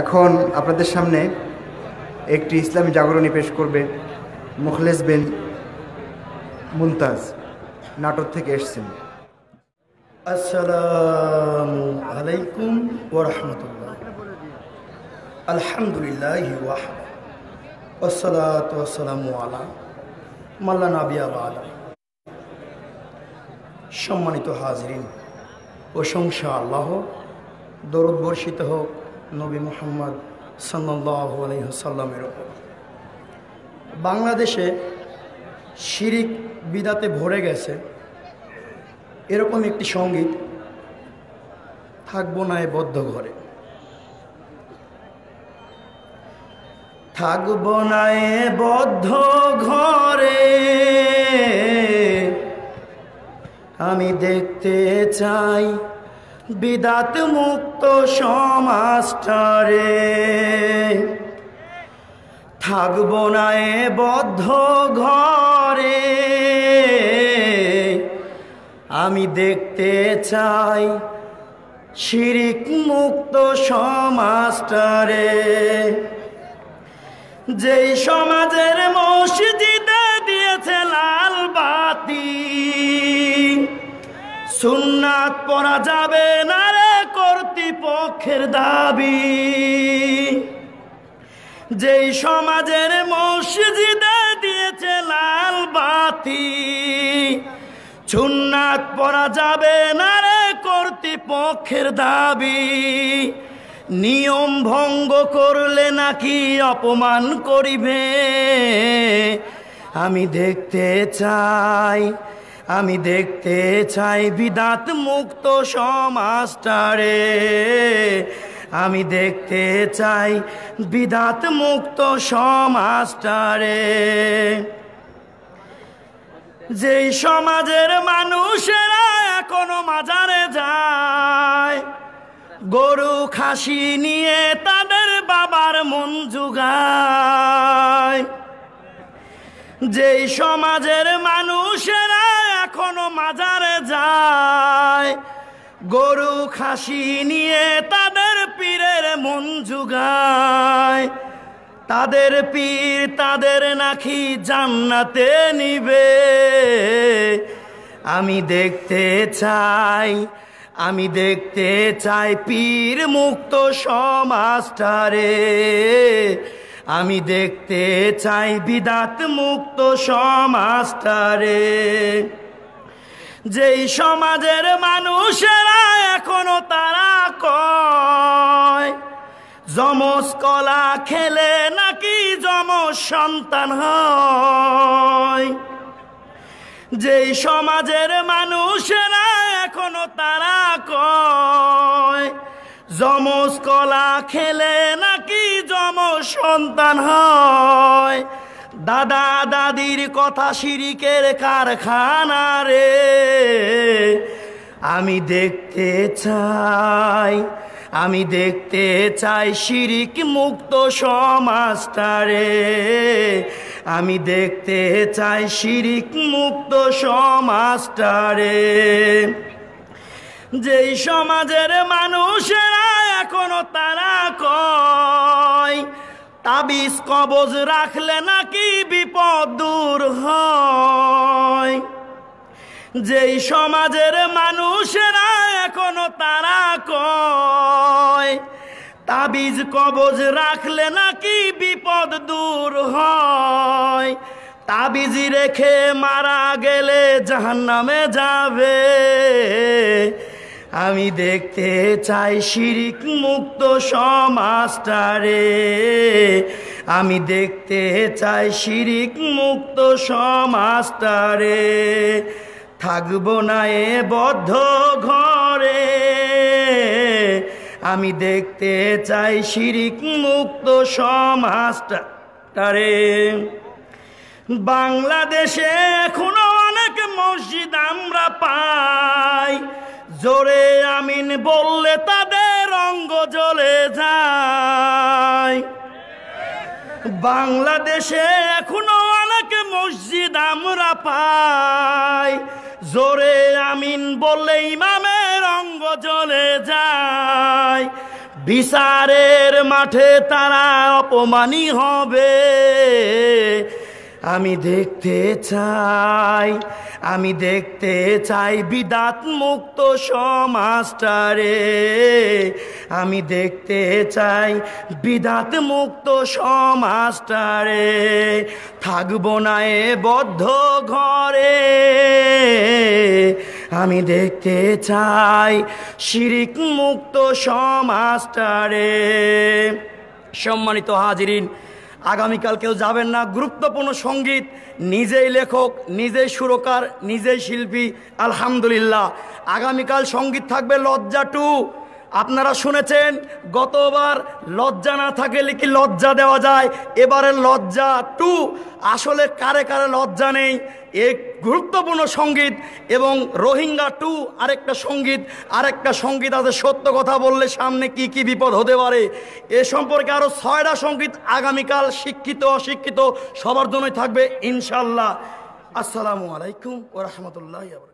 এখন আপনাদের সামনে একটি ইসলামী জাগরণী পেশ করবে মুখলেস বিন মুমতাজ নাটক থেকে এসছেন আসসালামু আলাইকুম ওরহমতুল্লাহ আলহামদুলিল্লাহ ওসালাতাম আলা মাল্লা নাবিয়াবাদ সম্মানিত হাজরিন প্রশংসা আল্লাহ দরদ বর্ষিত হোক নবী মোহাম্মদ সাল্লাহ আলহ্লামের ওপর বাংলাদেশে শিরিক বিদাতে ভরে গেছে এরকম একটি সঙ্গীত থাকবো না এ বদ্ধ ঘরে থাকব না এ বদ্ধ ঘরে আমি দেখতে চাই বিদাত মুক্ত সমাস্টারে থাকবো না এ বদ্ধ ঘরে আমি দেখতে চাই শিরিক মুক্ত সমাস্টারে যেই সমাজের মসজিদ সুন্নাত পরা যাবে না রে কর্তৃপক্ষের দাবি যেই সমাজের মসজিদে দিয়েছে লাল বাতি সুন্নাত পরা যাবে না রে কর্তৃপক্ষের দাবি নিয়ম ভঙ্গ করলে নাকি অপমান করিবে আমি দেখতে চাই আমি দেখতে চাই বিদাত মুক্ত সমাজটারে আমি দেখতে চাই বিদাত মুক্ত সমাজটারে যেই সমাজের মানুষেরা এখনো মাজারে যায় গরু খাসি নিয়ে তাদের বাবার মন জুগায় যেই সমাজের মানুষেরা এখনো মাজারে যায় গরু খাসি নিয়ে তাদের পীরের মন যুগায় তাদের পীর তাদের নাকি জান্নাতে নিবে আমি দেখতে চাই আমি দেখতে চাই পীর মুক্ত সমাজটারে আমি দেখতে চাই বিদাত মুক্ত সমাজটারে যেই সমাজের মানুষেরা এখনো তারা কয় যমজ কলা খেলে নাকি যম সন্তান হয় যেই সমাজের মানুষেরা এখনো তারা কয় যমজ কলা খেলে সন্তান হয় দাদা দাদির কথা সিরিকের কারখানা রে আমি দেখতে চাই আমি দেখতে চাই শিরিক মুক্ত সমাজটারে আমি দেখতে চাই শিরিক মুক্ত সমাজটারে যেই সমাজের মানুষেরা এখনো তারা কয় তাবিজ কবজ রাখলে নাকি বিপদ দূর হয় যেই সমাজের মানুষেরা এখনো তারা কয় তাবিজ কবজ রাখলে নাকি বিপদ দূর হয় তাবিজি রেখে মারা গেলে জাহান্নামে যাবে আমি দেখতে চাই শিরিক মুক্ত সমাস্টারে আমি দেখতে চাই শিরিক মুক্ত সমাস্টারে থাকবো না এ বদ্ধ ঘরে আমি দেখতে চাই শিরিক মুক্ত সমাস্টারে বাংলাদেশে এখনো অনেক মসজিদ আমরা পাই জোরে আমিন বললে তাদের অঙ্গ জ্বলে যায় বাংলাদেশে এখনো অনেক মসজিদ আমরা পাই জোরে আমিন বললে ইমামের অঙ্গ জ্বলে যায় বিচারের মাঠে তারা অপমানি হবে আমি দেখতে চাই আমি দেখতে চাই বিদাত মুক্ত সমাজটারে আমি দেখতে চাই বিদাত মুক্ত সমাজটারে থাকবো না এ বদ্ধ ঘরে আমি দেখতে চাই শিরিক মুক্ত সমাজটারে সম্মানিত হাজিরিন আগামীকাল কেউ যাবেন না গুরুত্বপূর্ণ সঙ্গীত নিজেই লেখক নিজেই সুরকার নিজেই শিল্পী আলহামদুলিল্লাহ আগামীকাল সঙ্গীত থাকবে লজ্জা টু আপনারা শুনেছেন গতবার লজ্জা না থাকলে কি লজ্জা দেওয়া যায় এবারে লজ্জা টু আসলে কারে কারে লজ্জা নেই এক গুরুত্বপূর্ণ সঙ্গীত এবং রোহিঙ্গা টু আরেকটা সঙ্গীত আরেকটা সঙ্গীত আছে সত্য কথা বললে সামনে কি কি বিপদ হতে পারে এ সম্পর্কে আরও ছয়টা সঙ্গীত আগামীকাল শিক্ষিত অশিক্ষিত সবার জন্যই থাকবে ইনশাল্লাহ আসসালামু আলাইকুম ও রহমতুল্লাহ